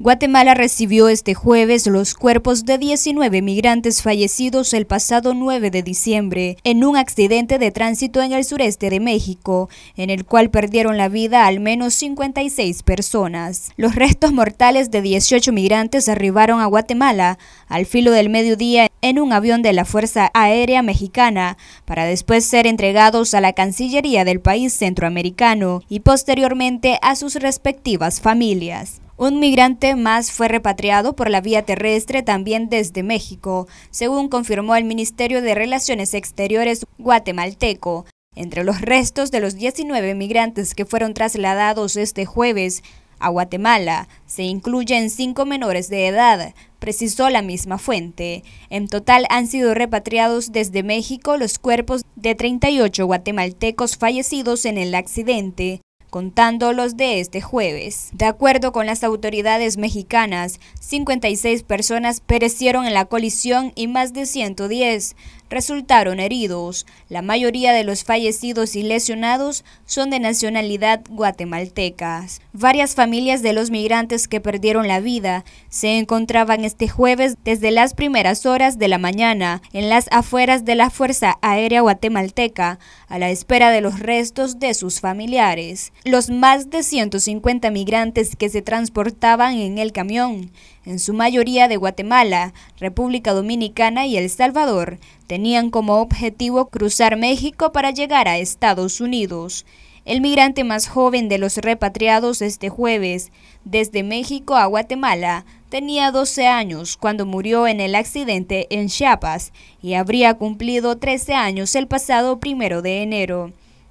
Guatemala recibió este jueves los cuerpos de 19 migrantes fallecidos el pasado 9 de diciembre en un accidente de tránsito en el sureste de México, en el cual perdieron la vida al menos 56 personas. Los restos mortales de 18 migrantes arribaron a Guatemala al filo del mediodía en un avión de la Fuerza Aérea Mexicana para después ser entregados a la Cancillería del país centroamericano y posteriormente a sus respectivas familias. Un migrante más fue repatriado por la vía terrestre también desde México, según confirmó el Ministerio de Relaciones Exteriores guatemalteco. Entre los restos de los 19 migrantes que fueron trasladados este jueves a Guatemala, se incluyen cinco menores de edad, precisó la misma fuente. En total han sido repatriados desde México los cuerpos de 38 guatemaltecos fallecidos en el accidente, contando los de este jueves. De acuerdo con las autoridades mexicanas, 56 personas perecieron en la colisión y más de 110 resultaron heridos. La mayoría de los fallecidos y lesionados son de nacionalidad guatemalteca. Varias familias de los migrantes que perdieron la vida se encontraban este jueves desde las primeras horas de la mañana en las afueras de la Fuerza Aérea Guatemalteca a la espera de los restos de sus familiares los más de 150 migrantes que se transportaban en el camión, en su mayoría de Guatemala, República Dominicana y El Salvador, tenían como objetivo cruzar México para llegar a Estados Unidos. El migrante más joven de los repatriados este jueves, desde México a Guatemala, tenía 12 años cuando murió en el accidente en Chiapas y habría cumplido 13 años el pasado primero de enero.